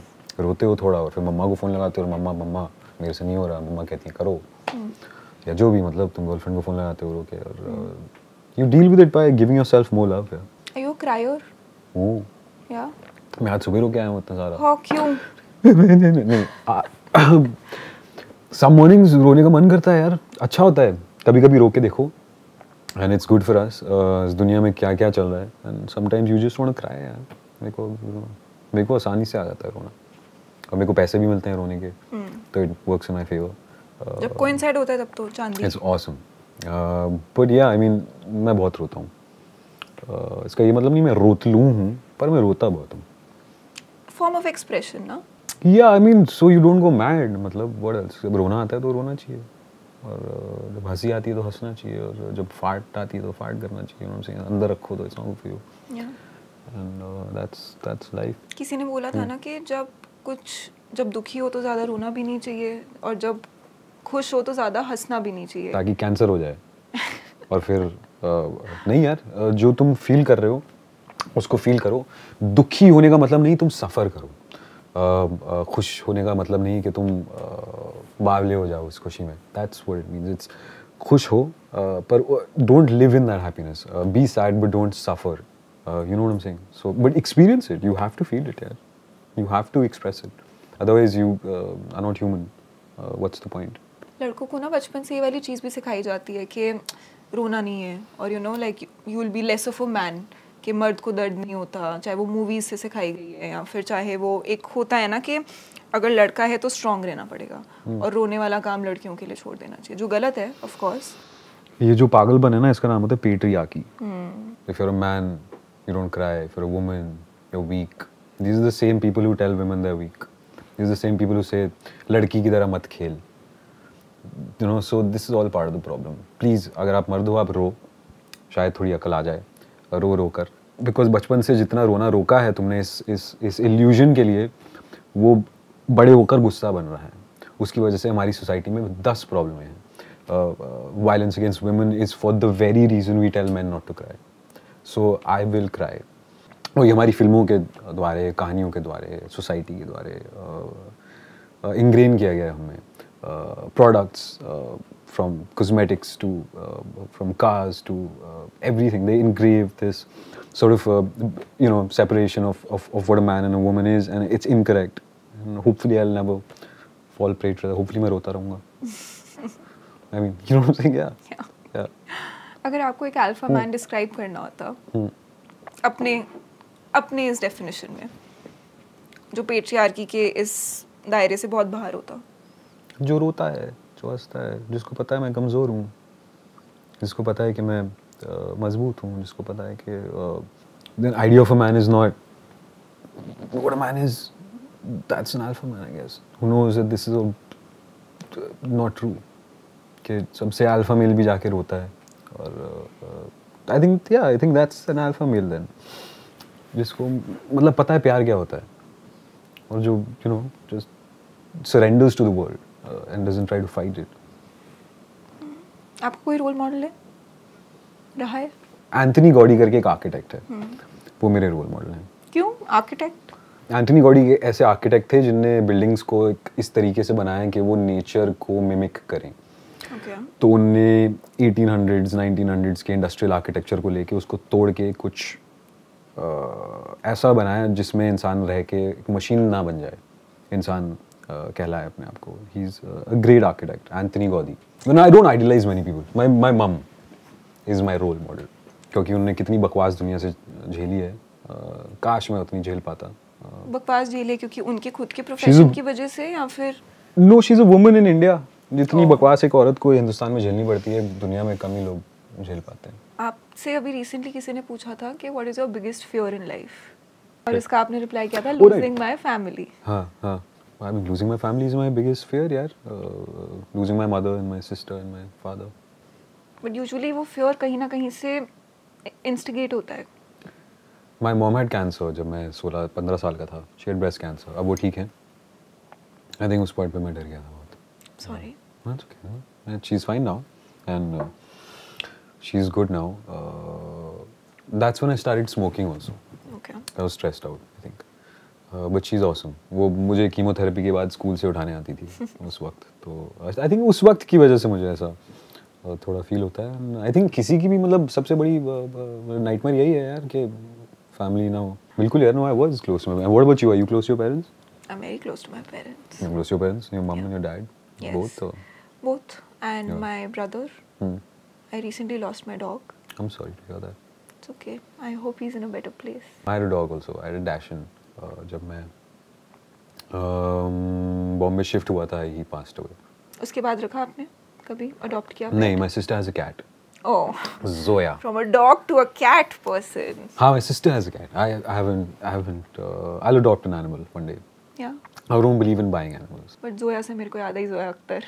रोते हो थोड़ा और फिर मम्मा को फोन लगाते हो और मम्मा मम्मा मेरे से नहीं हो रहा मम्मा कहती है करो या जो भी मतलब तुम गर्लफ्रेंड को फोन लगाते हो रोके और you deal with it by giving yourself more love या आर यू क्रायर ओ या मैं आज सुबह रोके आया हूं इतना सारा हां क्यों नहीं नहीं नहीं सम मॉर्निंग्स *coughs* रोने का मन करता है यार अच्छा होता है कभी कभी रोके देखो and it's good for us इस दुनिया में क्या क्या चल रहा है and sometimes you just want to cry यार मेरे को मेरे को आसानी से आ जाता है रोना और मेरे को पैसे भी मिलते हैं रोने के hmm. तो it works in my favour जब कोइंसाइड होता है तब तो चांदी इट्स ऑसम बट या आई मीन मैं बहुत रोता हूँ uh, इसका ये मतलब नहीं मैं रोत लू हूँ पर मैं रोता बहुत हूँ फॉर्म ऑफ एक्सप्रेशन ना या I mean so you don't go mad मतलब व्हाट एल्स जब रोना आता है तो रोना चाहिए और uh, जब हंसी आती है तो हंसना चाहिए और जब फाट आती है तो फाट करना चाहिए अंदर रखो तो it's not for you and that's that's life किसी ने बोला था hmm. ना कि जब कुछ जब दुखी हो तो ज़्यादा रोना भी नहीं चाहिए और जब खुश हो तो ज़्यादा हंसना भी नहीं चाहिए ताकि कैंसर हो जाए और फिर नहीं यार जो तुम फील कर रहे हो उसको फील करो दुखी होने का मतलब नहीं तुम सफ़र करो आ, आ, खुश होने का मतलब नहीं कि तुम बावले हो जाओ उस खुशी में दैट्स इट मीन्स इट्स खुश हो आ, पर don't live in that happiness be sad but don't suffer you know I am saying so but experience it you have to feel it यार you have to express it otherwise you are not human what's the point लड़कों को ना बचपन से ये वाली चीज़ भी सिखाई जाती है कि रोना नहीं है और you know like you will be less of a man कि मर्द को दर्द नहीं होता चाहे वो मूवीज़ से सिखाई गई है या फिर चाहे वो एक होता है ना कि अगर लड़का है तो स्ट्रांग रहना पड़ेगा हम्म। और रोने वाला काम लड़कियों के लिए छोड़ देना चाहिए जो गलत है ऑफ कोर्स ये जो पागल बने ना इसका नाम होता है patriarchy if you are a man you don't cry if you are a woman you are weak this is the same people who tell women they are weak this is the same people who say लड़की की तरह मत खेल you know so this is all part of the problem please अगर आप मर्द हो आप रो शायद थोड़ी अकल आ जाए रो रो कर बिकॉज बचपन से जितना रोना रोका है तुमने इस इस इस इल्यूजन के लिए वो बड़े होकर गुस्सा बन रहा है उसकी वजह से हमारी सोसाइटी में दस प्रॉब्लमें हैं violence against women is for the very reason we tell man not to cry so I will cry और ये हमारी फिल्मों के द्वारे कहानियों के द्वारे सोसाइटी के द्वारे इंग्रेन किया गया है हमें Uh, products uh, from cosmetics to uh, from cars to everything. They engrave this sort of you know separation of, of, of what a man and a woman is, and it's incorrect. And hopefully, I'll never fall prey to that. Hopefully, मैं will रहूँगा. I mean, you know what I'm saying? Yeah. Yeah. yeah. अगर आपको एक alpha man describe करना होता hmm. अपने अपने इस डेफिनेशन में जो पेट्रियार्की के इस दायरे से बहुत बाहर होता जो रोता है जो हंसता है जिसको पता है मैं कमज़ोर हूँ जिसको पता है कि मैं मजबूत हूँ जिसको पता है कि then idea of a man is not what man is that's an an man I guess who knows knows that this is all uh, कि सबसे अल्फा मेल भी जाके रोता है और आई थिंक या I think that's an alpha male then जिसको मतलब पता है प्यार क्या होता है और जो you know just surrenders to the world and doesn't try to fight it आपको कोई रोल मॉडल है रहा है एंथनी गॉडी करके एक आर्किटेक्ट है hmm. वो मेरे रोल मॉडल हैं क्यों आर्किटेक्ट एंथनी गॉडी ऐसे आर्किटेक्ट थे जिनने बिल्डिंग्स को एक इस तरीके से बनाया कि वो नेचर को मिमिक करें okay. तो उनने 1800s 1900s के इंडस्ट्रियल आर्किटेक्चर को लेके उसको तोड़ के कुछ आ, uh, ऐसा बनाया जिसमें इंसान रह के एक मशीन ना बन जाए इंसान Uh, कहलाए अपने आप को ही is a great architect Anthony Gaudi I don't idolise many people my my mum is my role model क्योंकि उन्होंने कितनी बकवास दुनिया से झेली है uh, काश मैं उतनी झेल पाता uh, बकवास झेले क्योंकि उनके खुद के प्रोफेशन की वजह से या फिर no she is a woman in India जितनी oh. बकवास एक औरत को हिंदुस्तान में झेलनी पड़ती है दुनिया में कम ही लोग झेल पाते हैं आपसे अभी रिसेंटली किसी ने पूछा था कि what is your biggest fear in life और इसका आपने रिप्लाई किया था लूजिंग माय फैमिली हां हां I mean, losing my family is my biggest fear, yeah. Uh, losing my mother and my sister and my father. But usually वो fear कहीं ना कहीं से instigate होता है. My mom had cancer जब मैं 16 15 साल का था. She had breast cancer. अब वो ठीक है. I think उस point पे मैं डर गया था बहुत. Sorry. That's okay. And she's fine now. And uh, she's good now. Uh, that's when I started smoking also. Okay. I was stressed out. But she is awesome वो मुझे chemotherapy के बाद स्कूल से उठाने आती थी *laughs* उस वक्त तो आई थिंक उस वक्त की वजह से मुझे ऐसा थोड़ा फील होता है आई थिंक किसी की भी मतलब सबसे बड़ी नाइट मेर यही है यार कि फैमिली ना हो बिल्कुल यार no I was close to my what about you are you close to your parents I am very close to my parents you close to your parents your mum and your dad both both and my brother I recently lost my dog I am sorry to hear that it's okay I hope he is in a better place I had a dog also I had अ डैशन जब मैं Bombay shift हुआ था ही past हुए उसके बाद रखा आपने कभी अडॉप्ट किया नहीं my sister has a cat oh Zoya from a dog to a cat person how my sister has a cat I I haven't I haven't I will adopt an animal one day या I don't believe in buying animals but Zoya से मेरे को याद है जोया अख्तर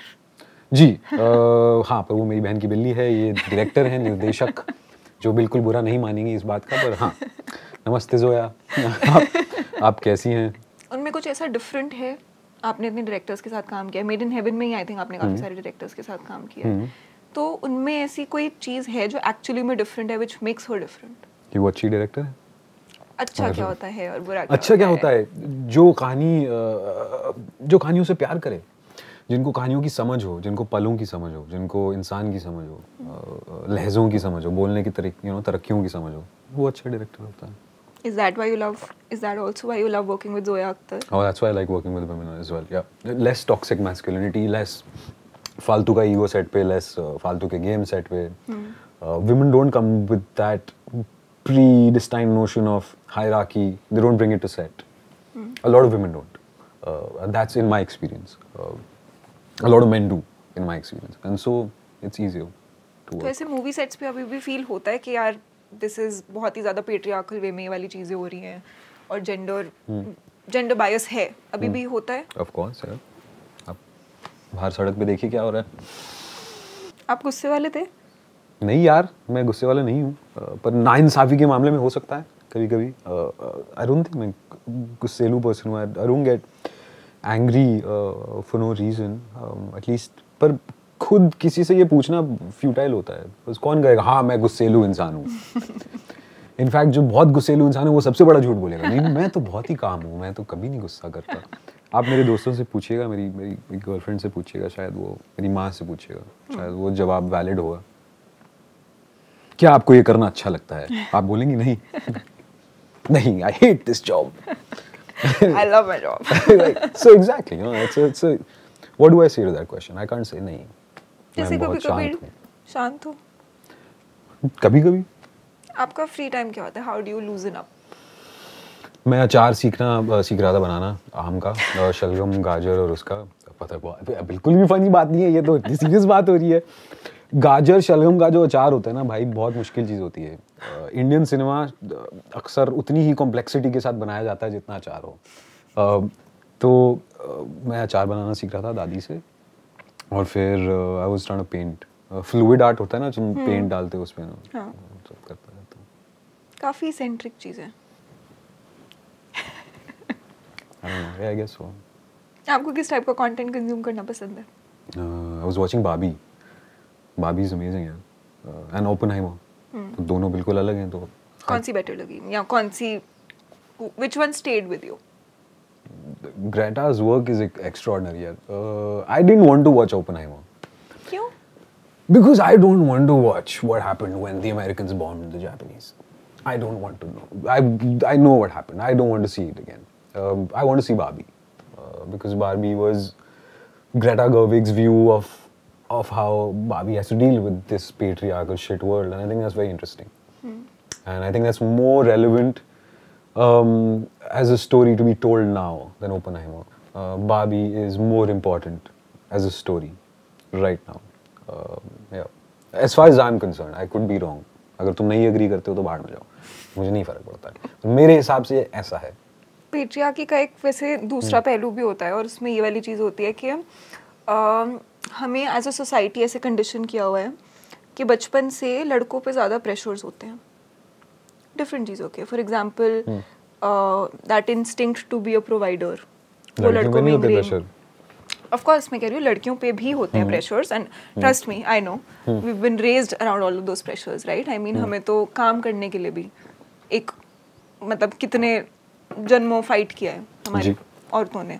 जी आ, हाँ पर वो मेरी बहन की बिल्ली है ये डायरेक्टर हैं निर्देशक जो बिल्कुल बुरा नहीं मानेंगे इस बात का पर हाँ नमस्ते जोया आप कैसी हैं उनमें कुछ ऐसा डिफरेंट है आपने अपने डायरेक्टर्स के साथ काम किया मेड इन हेवन में ही आई थिंक आपने काफ़ी हम्म। सारे डायरेक्टर्स के साथ काम किया हम्म। तो उनमें ऐसी कोई चीज़ है जो एक्चुअली में डिफरेंट है व्हिच मेक्स हर डिफरेंट कि वो अच्छी डायरेक्टर है अच्छा क्या होता है और बुरा क्या अच्छा क्या होता है, है? जो कहानी जो कहानियों से प्यार करे जिनको कहानियों की समझ हो जिनको पलों की समझ हो जिनको इंसान की समझ हो लहजों की समझ हो बोलने की तरक्की तरक्कियों की समझ हो वो अच्छा डायरेक्टर होता है Is that why you love? Is that also why you love working with Zoya Akhtar? Oh, that's why I like working with women as well. Yeah, less toxic masculinity, less फालतू का ego set पे लेस फालतू के game set पे women don't come with that predestined notion of hierarchy. They don't bring it to set. Mm. A lot of women don't. Uh, that's in my experience. Uh, a lot of men do, in my experience. And so it's easier. तो ऐसे movie sets पे अभी भी feel होता है कि यार this is बहुत ही ज़्यादा पेट्रियाकल वे में वाली चीज़ें हो रही हैं और जेंडर जेंडर बायस है अभी hmm. भी होता है ऑफ कोर्स सर आप बाहर सड़क पे देखिए क्या हो रहा है आप गुस्से वाले थे नहीं यार मैं गुस्से वाला नहीं हूँ पर नाइंसाफ़ी के मामले में हो सकता है कभी कभी आई डोंट थिंक मैं गुस्सेलू पर्सन हूँ I don't get angry for no reason at least पर खुद किसी से ये पूछना फ्यूटाइल होता है बस कौन कहेगा हाँ मैं गुस्सेलू इंसान हूँ इनफैक्ट *laughs* जो बहुत गुस्सेलू इंसान है वो सबसे बड़ा झूठ बोलेगा नहीं मैं तो बहुत ही काम हूँ मैं तो कभी नहीं गुस्सा करता आप मेरे दोस्तों से पूछिएगा मेरी मेरी गर्लफ्रेंड से पूछिएगा शायद वो मेरी माँ से पूछिएगा शायद वो जवाब वैलिड होगा क्या आपको ये करना अच्छा लगता है आप बोलेंगी नहीं *laughs* नहीं I hate this job I love my job so exactly exactly, do I see that question I can't say नहीं जैसे कभी कभी शांत हो कभी कभी आपका फ्री टाइम क्या होता है how do you loosen up मैं अचार सीखना सीख रहा था बनाना आम का और शलगम गाजर और उसका पता बिल्कुल भी फनी बात नहीं है ये तो इतनी सीरियस बात हो रही है गाजर शलगम का जो अचार होता है ना भाई बहुत मुश्किल चीज़ होती है इंडियन सिनेमा अक्सर उतनी ही कॉम्प्लेक्सिटी के साथ बनाया जाता है जितना अचार हो तो मैं अचार बनाना सीख रहा था दादी से और फिर I was trying to paint fluid art होता है ना जिन पेंट हम्म। डालते हैं उसमें हां तो सब करता रहता हूं काफ़ी सेंट्रिक चीज़ है आई आई गेस सो आपको किस टाइप का कंटेंट कंज्यूम करना पसंद है I was watching Babi Babi is amazing यार एंड ओपनहाइमर तो दोनों बिल्कुल अलग हैं तो कौन सी बेटर लगी या कौन सी which one stayed with you Greta's work is extraordinary. Uh, I didn't want to watch Oppenheimer. Why? Because I don't want to watch what happened when the Americans bombed the Japanese. I don't want to know. I, I know what happened. I don't want to see it again. Um, I want to see Barbie. Uh, because Barbie was Greta Gerwig's view of, of how Barbie has to deal with this patriarchal shit world. And I think that's very interesting. Hmm. And I think that's more relevant um, as a story to be told now than Oppenheimer, uh, Barbie is more important as a story right now. Uh, yeah. As far as I'm concerned, I could be wrong. अगर तुम नहीं agree करते हो तो बाहर में जाओ मुझे नहीं फर्क पड़ता है. तो मेरे हिसाब से ऐसा है पेट्रियाकी का एक वैसे दूसरा हम्म। पहलू भी होता है और उसमें ये वाली चीज़ होती है कि आ, हमें एज अ सोसाइटी ऐसे कंडीशन किया हुआ है कि बचपन से लड़कों पे ज़्यादा प्रेशर्स होते हैं डिफरेंट चीज़ों के for example that instinct to be a provider वो लड़कों में प्रेशर ऑफ कोर्स मैं कह रही हूँ लड़कियों पे भी होते हैं pressures and trust me I know we been raised around all of those pressures right I mean हमें तो काम करने के लिए भी एक मतलब कितने जन्मों फाइट किया है हमारी औरतों ने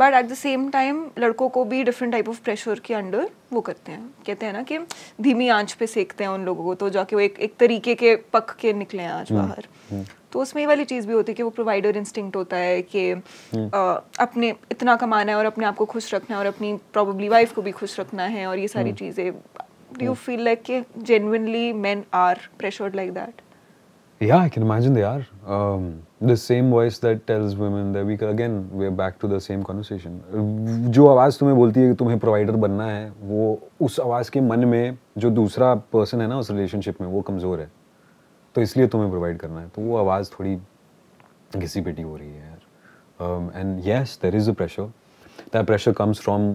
but at the same time लड़कों को भी डिफरेंट टाइप ऑफ प्रेशर के अंडर वो करते हैं कहते हैं ना कि धीमी आंच पे सेकते हैं उन लोगों को तो जाके वो एक एक तरीके के पक के निकले हैं आज हम्म। बाहर हम्म। तो उसमें ये वाली चीज़ भी होती है कि वो प्रोवाइडर इंस्टिंक्ट होता है कि आ, हम्म। अपने इतना कमाना है और अपने आप को खुश रखना है और अपनी प्रॉब्ली वाइफ को भी खुश रखना है और ये सारी हम्म। चीज़ें डू यू फील लाइक कि genuinely man are pressured like that Yeah, I can imagine they are. Um, the same voice that tells women that we again we are back to the same conversation. जो आवाज़ तुम्हें बोलती है कि तुम्हें provider बनना है वो उस आवाज़ के मन में जो दूसरा पर्सन है ना उस रिलेशनशिप में वो कमज़ोर है तो इसलिए तुम्हें प्रोवाइड करना है तो वो आवाज़ थोड़ी घिसी पिटी हो रही है यार and yes there is a pressure that pressure comes from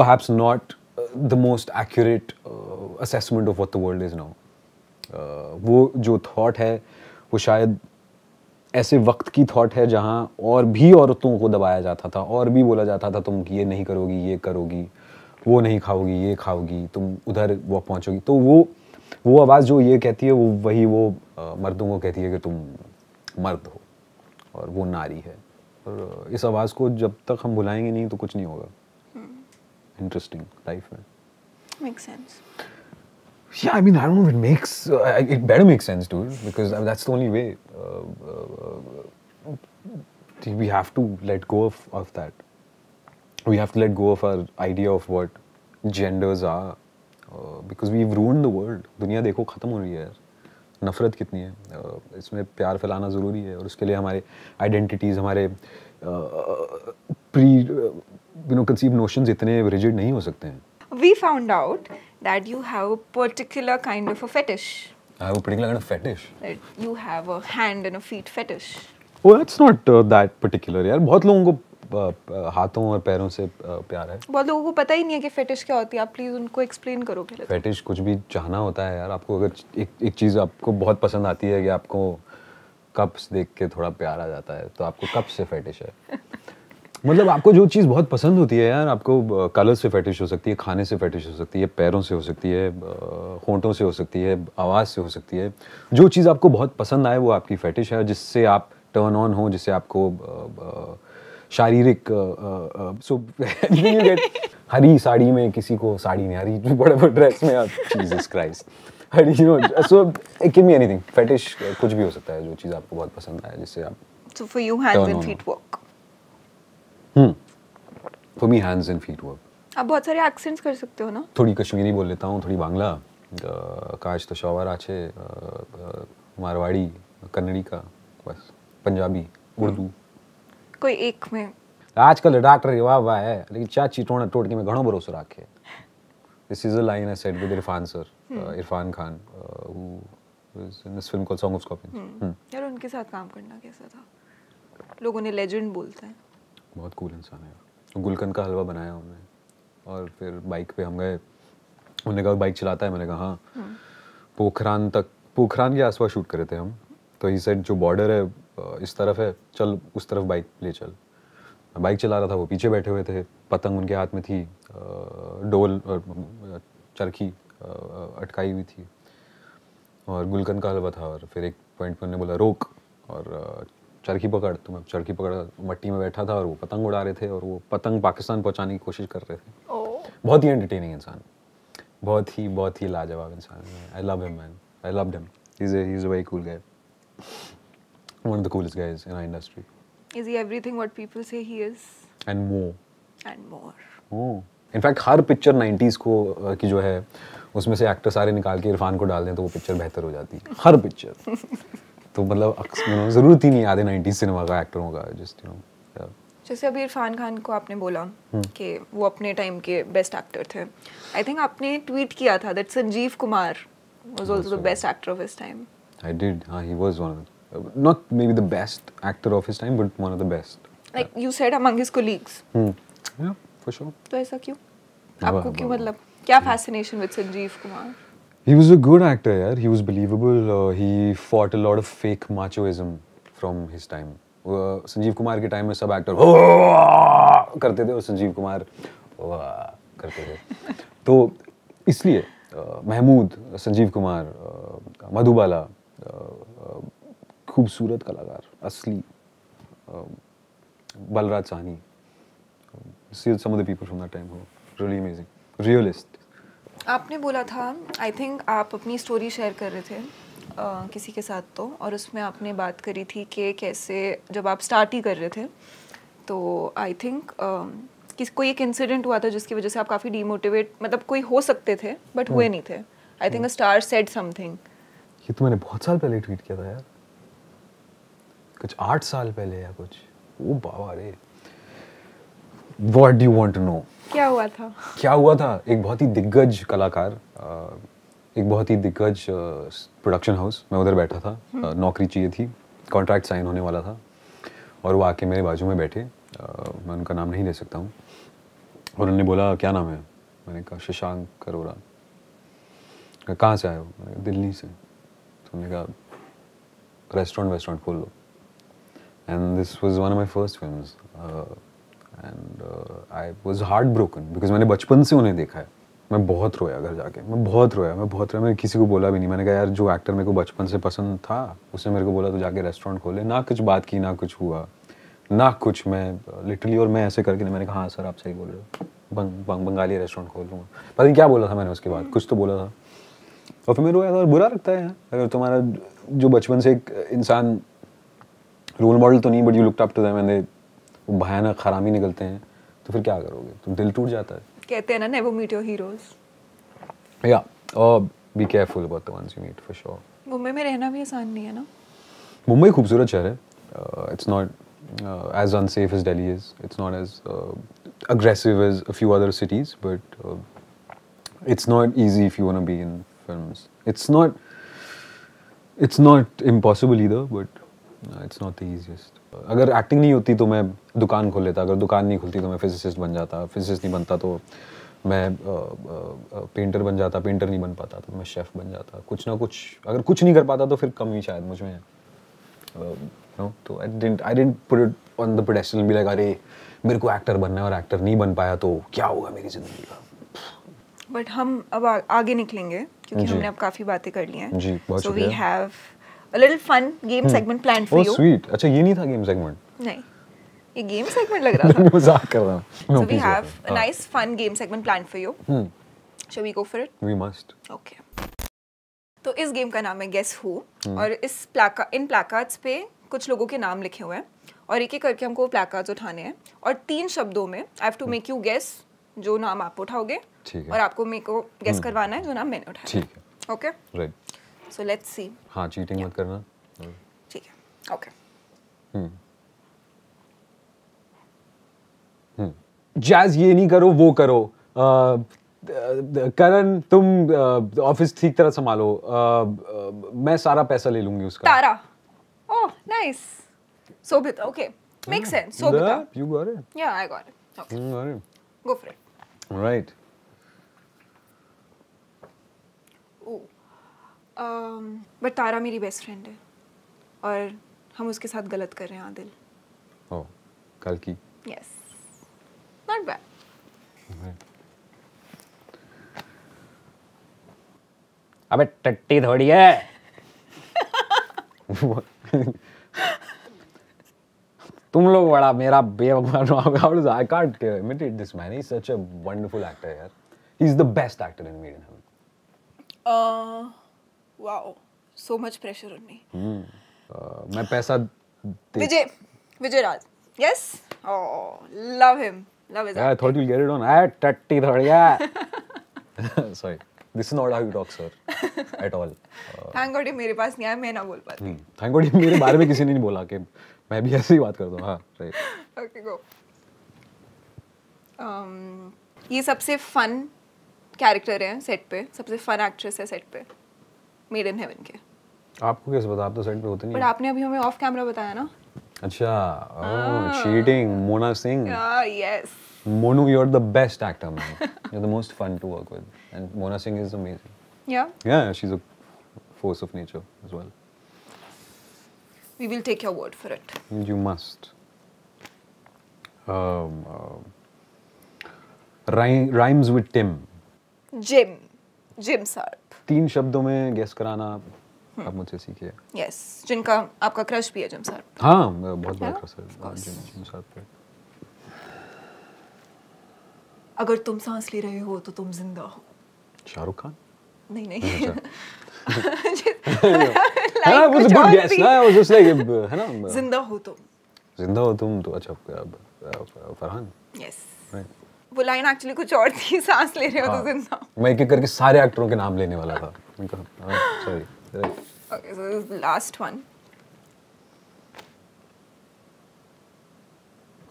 perhaps not the most accurate assessment of what the world is now वो जो थाट है वो शायद ऐसे वक्त की थाट है जहाँ और भी औरतों को दबाया जाता था और भी बोला जाता था तुम ये नहीं करोगी ये करोगी वो नहीं खाओगी ये खाओगी तुम उधर वो पहुँचोगी तो वो वो आवाज़ जो ये कहती है वो वही वो मर्दों को कहती है कि तुम मर्द हो और वो नारी है और इस आवाज़ को जब तक हम भुलाएंगे नहीं तो कुछ नहीं होगा इंटरेस्टिंग लाइफ में yeah i mean i don't know if it makes uh, it better make sense dude because I mean, that's the only way uh, uh, we have to let go of, of that we have to let go of our idea of what genders are because we ruin the world दुनिया देखो ख़त्म हो रही है यार नफ़रत कितनी है uh, इसमें प्यार फैलाना ज़रूरी है और उसके लिए हमारे आइडेंटिटीज़ हमारे pre you know conceive notions इतने रिजिड नहीं हो सकते हैं we found out that you have a particular kind of a fetish. I have a particular kind of fetish. Right. You have a hand and a feet fetish. Oh, that's not uh, that particular. यार बहुत लोगों को हाथों और पैरों से प्यार है बहुत लोगों को पता ही नहीं है कि फेटिश क्या होती है आप प्लीज़ उनको एक्सप्लेन करो पहले फेटिश कुछ भी चाहना होता है यार आपको अगर एक एक चीज़ आपको बहुत पसंद आती है कि आपको कप्स देख के थोड़ा प्यार आ जाता है तो आपको कप से फेटिश है *laughs* मतलब आपको जो चीज़ बहुत पसंद होती है यार आपको कलर से फेटिश हो सकती है खाने से फेटिश हो सकती है पैरों से हो सकती है होंठों से हो सकती है आवाज़ से हो सकती है जो चीज़ आपको बहुत पसंद आए वो आपकी फेटिश है जिससे आप टर्न ऑन हो जिससे आपको आ, आ, शारीरिक सो यू गेट हरी साड़ी में किसी को साड़ी नहीं *laughs* हरी बड़े बड़े ड्रेस में जीसस क्राइस्ट हरी you know so it can be anything fetish कुछ भी हो सकता है जो चीज आपको बहुत पसंद आए जिससे आप so for you hands and feet work हम for me hands and feet work आप बहुत सारे एक्सेंट्स कर सकते हो ना थोड़ी कश्मीरी बोल लेता हूं थोड़ी बांग्ला काज तो शोवर आछे मारवाड़ी कन्नड़ी का बस पंजाबी उर्दू कोई एक में आजकल डॉक्टर रिवा हुआ है लेकिन चार चीटों ने टोटके में घणों भरोसा रखे this is a line I said with Irrfan sir Irrfan Khan who is in this film called Song of Scorpions यार उनके साथ काम करना कैसा था लोग उन्हें लेजेंड बोलते हैं बहुत कूल इंसान है गुलकंद का हलवा बनाया उन्होंने और फिर बाइक पे हम गए उन्होंने कहा बाइक चलाता है मैंने कहा हाँ हम्म। पोखरान तक पोखरान के आसपास शूट करे थे हम तो ही सेड जो बॉर्डर है इस तरफ है चल उस तरफ बाइक ले चल मैं बाइक चला रहा था वो पीछे बैठे हुए थे पतंग उनके हाथ में थी डोल और चरखी अटकाई हुई थी और गुलकंद का हलवा था और फिर एक पॉइंट पर उन्होंने बोला रोक और चरखी पकड़ तो मैं चरखी पकड़ मट्टी में बैठा था और वो पतंग उड़ा रहे थे और वो पतंग पाकिस्तान पहुंचाने की कोशिश कर रहे थे बहुत ही एंटरटेनिंग इंसान बहुत ही बहुत ही लाजवाब इंसान I love him man I love him is is very cool guy one of the coolest guys in our industry. Is he everything what people say he is? And more. And more. Oh. In fact, हर picture 90s को की जो है उसमें से actor सारे निकाल के इरफान को डाल दें तो वो पिक्चर बेहतर हो जाती है हर पिक्चर *laughs* तो मतलब ज़रूरत ही नहीं आधे 90s सिनेमा का एक्टरों का जस्ट यू नो जैसे अभी इरफान खान को आपने बोला हम्म। कि वो अपने टाइम के बेस्ट एक्टर थे आई थिंक आपने ट्वीट किया था that Sanjeev Kumar was also the best actor of his time I did हां he was one of not maybe the best actor of his time, but one of the best. Like yeah. you said, among his colleagues. Hmm. Yeah, for sure. तो ऐसा क्यों? आपको क्यों मतलब क्या fascination with Sanjeev Kumar? He was a good actor, yeah. He was believable. Uh, he fought a lot of fake machoism from his time. Uh, Sanjeev Kumar के time में सब एक्टर करते थे और संजीव कुमार करते थे तो इसलिए महमूद संजीव कुमार मधुबाला खूबसूरत कलाकार असली बलराज Sahni. See some आपने बोला था आई थिंक आप अपनी स्टोरी शेयर कर रहे थे आ, किसी के साथ तो और उसमें आपने बात करी थी कि कैसे जब आप स्टार्ट ही कर रहे थे तो आई थिंक कोई एक इंसिडेंट हुआ था जिसकी वजह से आप काफ़ी डीमोटिवेट मतलब कोई हो सकते थे बट हुए हम्म। नहीं थे I think a star said something ये तो मैंने बहुत साल पहले ट्वीट किया था यार कुछ आठ साल पहले या कुछ वो बाबा रे what do want to know क्या हुआ था क्या हुआ था एक बहुत ही दिग्गज कलाकार एक बहुत ही दिग्गज प्रोडक्शन हाउस मैं उधर बैठा था हम्म। नौकरी चाहिए थी कॉन्ट्रैक्ट साइन होने वाला था और वो आके मेरे बाजू में बैठे मैं उनका नाम नहीं ले सकता हूँ और उन्होंने बोला क्या नाम है मैंने कहा शशांक करोरा कहाँ से आए हो दिल्ली से तो उन्होंने कहा रेस्टोरेंट वेस्टोरेंट खोल लो and this was one of my first films uh, and uh, I was heartbroken because मैंने बचपन से उन्हें देखा है मैं बहुत रोया घर जाके मैं बहुत रोया मैं बहुत रोया मैंने किसी को बोला भी नहीं मैंने कहा यार जो एक्टर मेरे को बचपन से पसंद था उसने मेरे को बोला तो जाके रेस्टोरेंट खोले ना कुछ बात की ना कुछ हुआ ना कुछ मैं लिटरली और मैं ऐसे करके मैंने कहा हाँ सर आप सही बोल रहे हो बंग, बंग, बंगाली रेस्टोरेंट खोल लूँगा पता नहीं क्या बोला था मैंने उसके बाद कुछ तो बोला था और फिर मैं रोया था और बुरा लगता है अगर तुम्हारा जो बचपन से एक इंसान रोल मॉडल तो नहीं but you look up to them and they वो भयानक हरामी निकलते हैं तो फिर क्या करोगे तो दिल टूट जाता है कहते हैं ना नेवर मीट योर हीरोज या और be careful about the ones you meet for sure Mumbai में रहना भी आसान नहीं है ना मुंबई खूबसूरत शहर है it's not as unsafe as Delhi is it's not as aggressive as a few other cities but it's not not if uh, you uh, uh, you want to be in films. It's not it's not impossible either, but it's not the easiest अगर acting नहीं होती तो मैं दुकान खोल लेता अगर दुकान नहीं खुलती तो मैं फिजिसिस्ट बन जाता फिजिसिस्ट नहीं बनता तो मैं पेंटर बन जाता पेंटर नहीं बन पाता तो मैं शेफ़ बन जाता कुछ ना कुछ अगर कुछ नहीं कर पाता तो फिर कम ही शायद मुझ में नो तो I didn't I didn't put it on the pedestal be like अरे मेरे को एक्टर बनना है और एक्टर नहीं बन पाया तो क्या होगा मेरी ज़िंदगी का बट हम अब आगे निकलेंगे क्योंकि हमने अब काफ़ी बातें कर ली हैं so we have a little fun game hmm. segment planned for oh, you. Oh sweet. अच्छा ये नहीं था game segment. नहीं. ये game segment लग रहा *laughs* था. मजाक कर रहा हूँ. So no, we have a ah. nice fun game segment planned for you. Hmm. Shall we go for it? We must. Okay. तो इस गेम का नाम है गेस हु hmm. और इस प्लाका इन प्लाकार्ड्स पे कुछ लोगों के नाम लिखे हुए हैं और एक एक करके हमको प्लाकार्ड्स उठाने हैं और तीन शब्दों में I have to make you guess जो नाम आप उठाओगे और आपको मेरे को गेस hmm. करवाना है जो नाम मैंने उठाया ठीक है okay right so let's see हाँ चीटिंग मत करना hmm. ठीक है ओके हम्म जैज ये नहीं करो वो करो करण तुम ऑफिस ठीक तरह संभालो मैं सारा पैसा ले लूंगी उसका Tara oh nice Sobhit okay make sense Sobhit you got it या I got it go for it right but um, Tara मेरी बेस्ट फ्रेंड है और हम उसके साथ गलत कर रहे हैं आदिल ओ oh, कल की यस नॉट बैड अबे टट्टी थोड़ी है तुम लोग बड़ा मेरा बेवकूफ I can't imitate this man is such a wonderful actor यार he is the best actor in medium uh wow so much pressure on me hmm. uh, मैं पैसा विजय विजय राज yes oh love him love his yeah, I thought you'll get it on at tatty third yeah sorry this is not how you talk sir at all uh, thank god ये मेरे पास नहीं आया मैं ना बोल पाती hmm. thank god ये मेरे बारे में किसी ने नहीं बोला कि मैं भी ऐसे ही बात करता हूँ हाँ राइट ओके गो ये सबसे फन कैरेक्टर है सेट पे सबसे फन एक्ट्रेस है सेट पे मेड इन हेवन के आपको कैसे पता आप तो सेट पे होते नहीं बट आपने अभी हमें ऑफ कैमरा बताया ना अच्छा cheating Mona Singh yes Mona you are the best actor man you are the most fun to work with and Mona Singh is amazing yeah yeah she is a force of nature as well we will take your word for it you must um uh, rhyme, rhymes with tim jim jim sir तीन शब्दों में guess कराना आप मुझसे सीखिए yes जिनका आपका crush भी है जिम सर हाँ बहुत बड़ा क्रश है जिम सर पे अगर तुम सांस ले रहे हो तो तुम जिंदा हो शाहरुख खान नहीं नहीं हाँ वो तो गुड गेस ना वो जस्ट लाइक है ना जिंदा हो तुम जिंदा हो तुम तो अच्छा फरहान यस वो लाइन एक्चुअली कुछ और थी सांस ले रहे हो तो हाँ। जिंदा मैं एक एक करके सारे एक्टरों के नाम लेने वाला था sorry okay so last one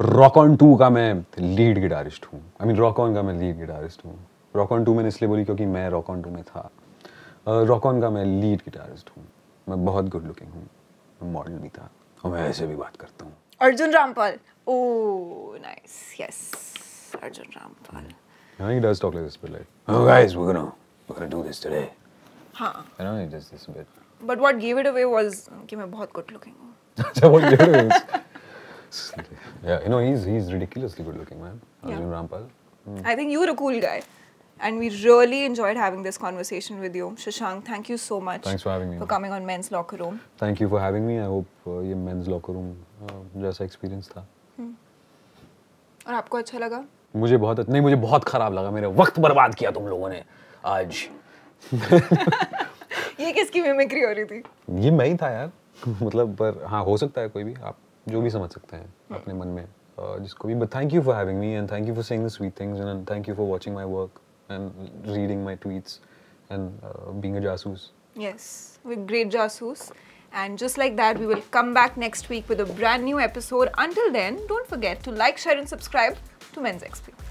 Rock On two का मैं लीड गिटारिस्ट हूँ आई मीन रॉक ऑन का मैं लीड गिटारिस्ट हूँ रॉक ऑन टू मैंने इसलिए बोली क्योंकि मैं रॉक ऑन टू में था रॉक uh, ऑन का मैं लीड गिटारिस्ट हूँ मैं बहुत गुड लुकिंग हूँ मैं मॉडल भी था और मैं ऐसे भी बात करता हूँ Arjun Rampal oh nice yes Sergeant Rampal. Mm. I think he does talk like this, but like, oh guys, we're gonna we're gonna do this today. Huh. I know he does this a bit. But what gave it away was कि मैं बहुत good looking so what gave it away was, yeah, you know he's he's ridiculously good looking man, Arjun yeah. Rampal. Mm. I think you're a cool guy. And we really enjoyed having this conversation with you. Shashank, thank you so much. Thanks for having me. For coming on Men's Locker Room. Thank you for having me. I hope uh, ये Men's Locker Room uh, जैसा experience था. Hmm. और आपको अच्छा लगा? मुझे बहुत नहीं मुझे बहुत खराब लगा मेरे वक्त बर्बाद किया तुम लोगों ने आज *laughs* ये किसकी मिमिक्री हो रही थी ये मैं ही था यार *laughs* मतलब पर हाँ हो सकता है कोई भी आप जो भी समझ सकते हैं हम्म। अपने मन में जिसको भी but thank you for having me and thank you for saying the sweet things and thank you for watching my work and reading my tweets and being a jasoos yes we great jasoos And just like that, we will come back next week with a brand new episode. Until then, don't forget to like, share, and subscribe to Men's XP.